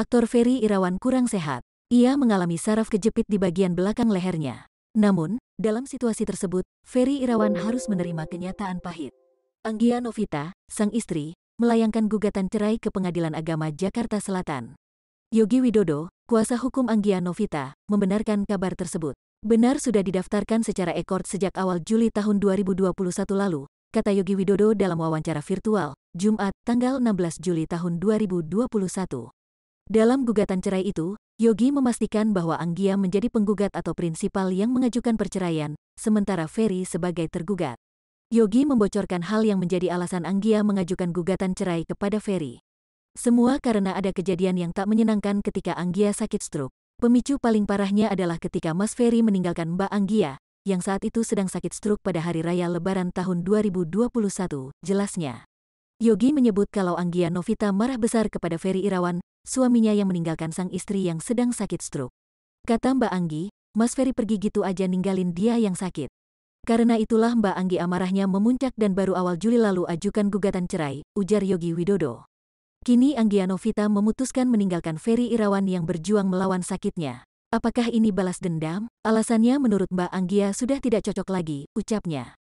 aktor Ferry Irawan kurang sehat. Ia mengalami saraf kejepit di bagian belakang lehernya. Namun, dalam situasi tersebut, Ferry Irawan harus menerima kenyataan pahit. Anggia Novita, sang istri, melayangkan gugatan cerai ke Pengadilan Agama Jakarta Selatan. Yogi Widodo, kuasa hukum Anggia Novita, membenarkan kabar tersebut. Benar sudah didaftarkan secara ekor sejak awal Juli tahun 2021 lalu, kata Yogi Widodo dalam wawancara virtual, Jumat, tanggal 16 Juli tahun 2021. Dalam gugatan cerai itu, Yogi memastikan bahwa Anggia menjadi penggugat atau prinsipal yang mengajukan perceraian, sementara Ferry sebagai tergugat. Yogi membocorkan hal yang menjadi alasan Anggia mengajukan gugatan cerai kepada Ferry. Semua karena ada kejadian yang tak menyenangkan ketika Anggia sakit stroke. Pemicu paling parahnya adalah ketika Mas Ferry meninggalkan Mbak Anggia, yang saat itu sedang sakit stroke pada hari raya Lebaran tahun 2021, jelasnya. Yogi menyebut kalau Anggia Novita marah besar kepada Ferry Irawan, suaminya yang meninggalkan sang istri yang sedang sakit stroke. Kata Mbak Anggi, Mas Ferry pergi gitu aja ninggalin dia yang sakit. Karena itulah Mbak Anggi amarahnya memuncak dan baru awal Juli lalu ajukan gugatan cerai, ujar Yogi Widodo. Kini Anggia Novita memutuskan meninggalkan Ferry Irawan yang berjuang melawan sakitnya. Apakah ini balas dendam? Alasannya menurut Mbak Anggia sudah tidak cocok lagi, ucapnya.